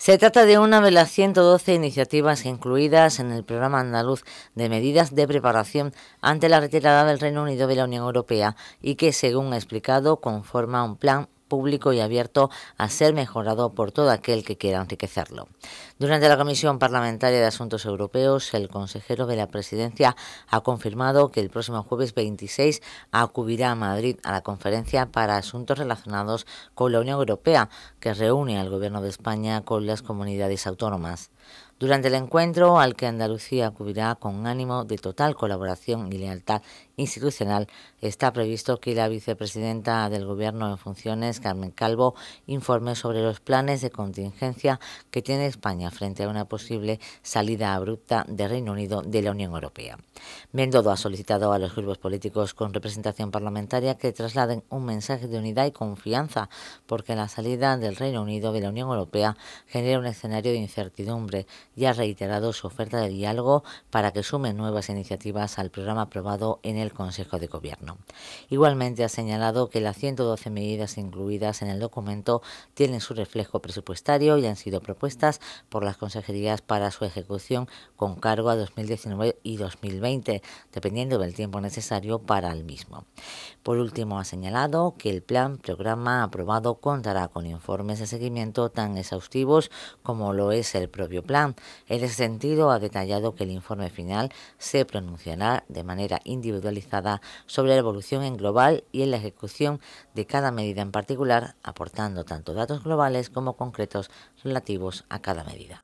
Se trata de una de las 112 iniciativas incluidas en el programa andaluz de medidas de preparación ante la retirada del Reino Unido de la Unión Europea y que, según ha explicado, conforma un plan público y abierto a ser mejorado por todo aquel que quiera enriquecerlo. Durante la Comisión Parlamentaria de Asuntos Europeos, el consejero de la Presidencia ha confirmado que el próximo jueves 26 acudirá a Madrid a la conferencia para asuntos relacionados con la Unión Europea, que reúne al Gobierno de España con las comunidades autónomas. Durante el encuentro, al que Andalucía acudirá con ánimo de total colaboración y lealtad institucional, está previsto que la vicepresidenta del Gobierno en funciones, Carmen Calvo, informe sobre los planes de contingencia que tiene España frente a una posible salida abrupta del Reino Unido de la Unión Europea. Mendodo ha solicitado a los grupos políticos con representación parlamentaria que trasladen un mensaje de unidad y confianza, porque la salida del Reino Unido de la Unión Europea genera un escenario de incertidumbre ya ha reiterado su oferta de diálogo para que sumen nuevas iniciativas al programa aprobado en el Consejo de Gobierno. Igualmente ha señalado que las 112 medidas incluidas en el documento tienen su reflejo presupuestario y han sido propuestas por las consejerías para su ejecución con cargo a 2019 y 2020, dependiendo del tiempo necesario para el mismo. Por último, ha señalado que el plan programa aprobado contará con informes de seguimiento tan exhaustivos como lo es el propio plan. En ese sentido, ha detallado que el informe final se pronunciará de manera individualizada sobre la evolución en global y en la ejecución de cada medida en particular, aportando tanto datos globales como concretos relativos a cada medida.